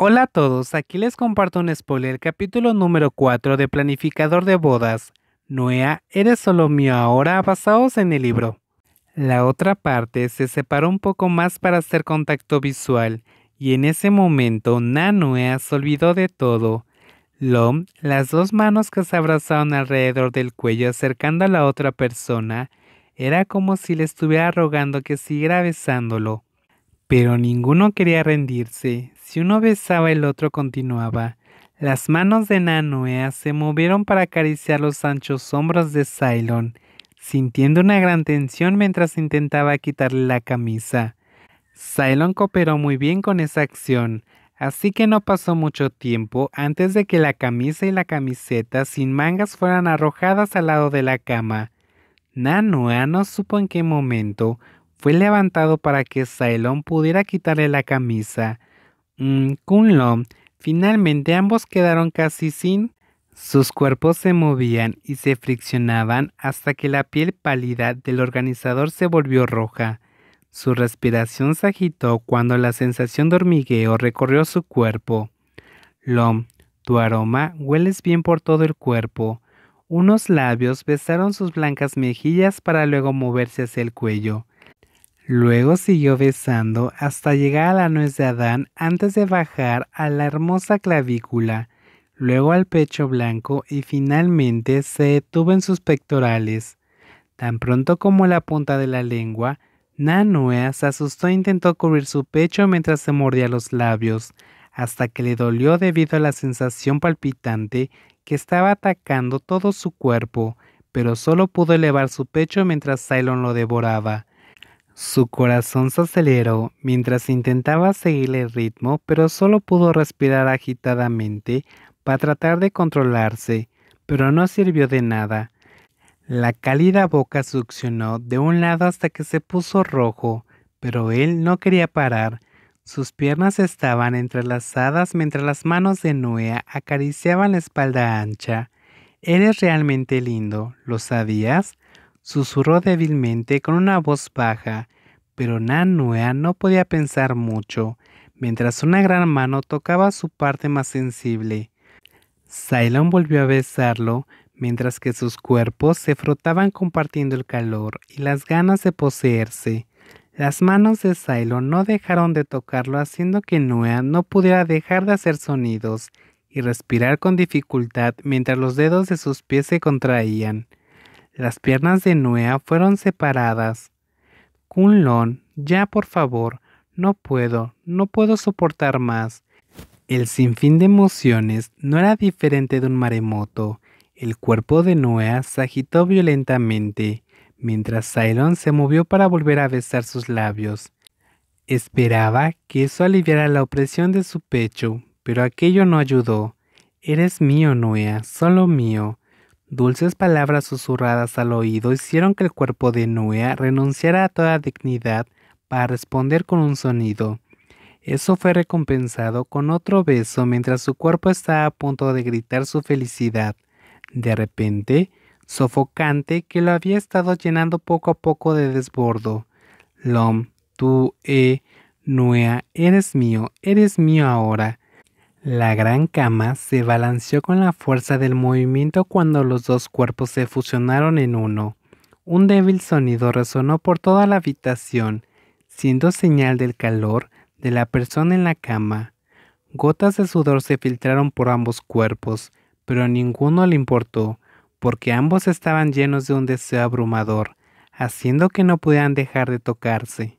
Hola a todos, aquí les comparto un spoiler, capítulo número 4 de Planificador de Bodas. Noea, eres solo mío ahora, basados en el libro. La otra parte se separó un poco más para hacer contacto visual, y en ese momento Nanoea se olvidó de todo. Lom, las dos manos que se abrazaron alrededor del cuello acercando a la otra persona, era como si le estuviera rogando que siguiera besándolo. Pero ninguno quería rendirse, si uno besaba el otro continuaba. Las manos de Nanoea se movieron para acariciar los anchos hombros de Cylon, sintiendo una gran tensión mientras intentaba quitarle la camisa. Cylon cooperó muy bien con esa acción, así que no pasó mucho tiempo antes de que la camisa y la camiseta sin mangas fueran arrojadas al lado de la cama. Nanoea no supo en qué momento fue levantado para que Cylon pudiera quitarle la camisa. Mm, Lom, Finalmente ambos quedaron casi sin. Sus cuerpos se movían y se friccionaban hasta que la piel pálida del organizador se volvió roja. Su respiración se agitó cuando la sensación de hormigueo recorrió su cuerpo. Lom, tu aroma hueles bien por todo el cuerpo. Unos labios besaron sus blancas mejillas para luego moverse hacia el cuello. Luego siguió besando hasta llegar a la nuez de Adán antes de bajar a la hermosa clavícula, luego al pecho blanco y finalmente se detuvo en sus pectorales. Tan pronto como la punta de la lengua, Nanuea se asustó e intentó cubrir su pecho mientras se mordía los labios, hasta que le dolió debido a la sensación palpitante que estaba atacando todo su cuerpo, pero solo pudo elevar su pecho mientras Cylon lo devoraba. Su corazón se aceleró mientras intentaba seguir el ritmo, pero solo pudo respirar agitadamente para tratar de controlarse, pero no sirvió de nada. La cálida boca succionó de un lado hasta que se puso rojo, pero él no quería parar. Sus piernas estaban entrelazadas mientras las manos de Noea acariciaban la espalda ancha. Eres realmente lindo, ¿lo sabías? Susurró débilmente con una voz baja, pero Nanuea no podía pensar mucho, mientras una gran mano tocaba su parte más sensible. Cylon volvió a besarlo, mientras que sus cuerpos se frotaban compartiendo el calor y las ganas de poseerse. Las manos de Cylon no dejaron de tocarlo haciendo que Nuea no pudiera dejar de hacer sonidos y respirar con dificultad mientras los dedos de sus pies se contraían. Las piernas de Nuea fueron separadas. Kunlon, ya por favor, no puedo, no puedo soportar más. El sinfín de emociones no era diferente de un maremoto. El cuerpo de Noea se agitó violentamente, mientras Cylon se movió para volver a besar sus labios. Esperaba que eso aliviara la opresión de su pecho, pero aquello no ayudó. Eres mío, Noea, solo mío. Dulces palabras susurradas al oído hicieron que el cuerpo de Nuea renunciara a toda dignidad para responder con un sonido. Eso fue recompensado con otro beso mientras su cuerpo estaba a punto de gritar su felicidad. De repente, sofocante que lo había estado llenando poco a poco de desbordo. Lom, tú, e, eh, Nuea, eres mío, eres mío ahora. La gran cama se balanceó con la fuerza del movimiento cuando los dos cuerpos se fusionaron en uno. Un débil sonido resonó por toda la habitación, siendo señal del calor de la persona en la cama. Gotas de sudor se filtraron por ambos cuerpos, pero a ninguno le importó, porque ambos estaban llenos de un deseo abrumador, haciendo que no pudieran dejar de tocarse.